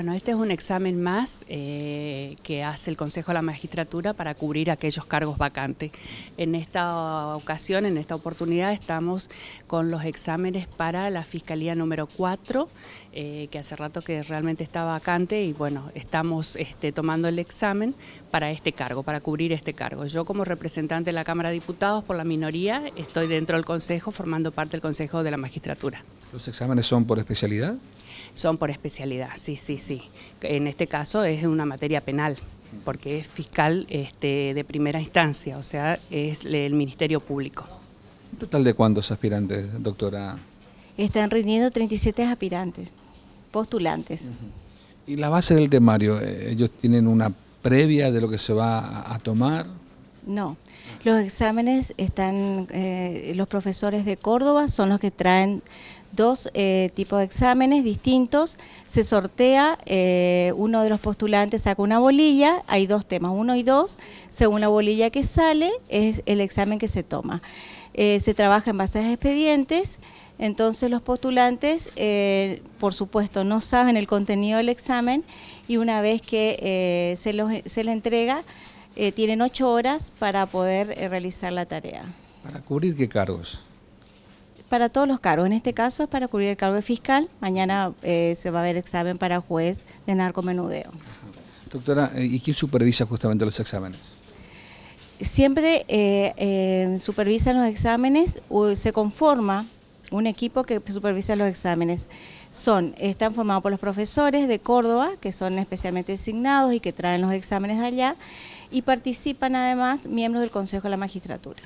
Bueno, este es un examen más eh, que hace el Consejo de la Magistratura para cubrir aquellos cargos vacantes. En esta ocasión, en esta oportunidad, estamos con los exámenes para la Fiscalía número 4, eh, que hace rato que realmente está vacante y bueno, estamos este, tomando el examen para este cargo, para cubrir este cargo. Yo como representante de la Cámara de Diputados por la minoría estoy dentro del Consejo, formando parte del Consejo de la Magistratura. ¿Los exámenes son por especialidad? Son por especialidad, sí, sí, sí. En este caso es una materia penal, porque es fiscal este, de primera instancia, o sea, es el Ministerio Público. ¿Un total de cuántos aspirantes, doctora? Están rindiendo 37 aspirantes, postulantes. ¿Y la base del temario? Eh, ¿Ellos tienen una previa de lo que se va a tomar? No, los exámenes están, eh, los profesores de Córdoba son los que traen dos eh, tipos de exámenes distintos, se sortea, eh, uno de los postulantes saca una bolilla, hay dos temas, uno y dos, según la bolilla que sale es el examen que se toma. Eh, se trabaja en bases a expedientes, entonces los postulantes, por supuesto, no saben el contenido del examen y una vez que se, los, se le entrega, tienen ocho horas para poder realizar la tarea. ¿Para cubrir qué cargos? para todos los cargos. En este caso es para cubrir el cargo de fiscal. Mañana eh, se va a ver examen para juez de narcomenudeo. Doctora, eh, ¿y quién supervisa justamente los exámenes? Siempre eh, supervisan los exámenes, o se conforma un equipo que supervisa los exámenes. Son, están formados por los profesores de Córdoba, que son especialmente designados y que traen los exámenes de allá, y participan además miembros del Consejo de la Magistratura.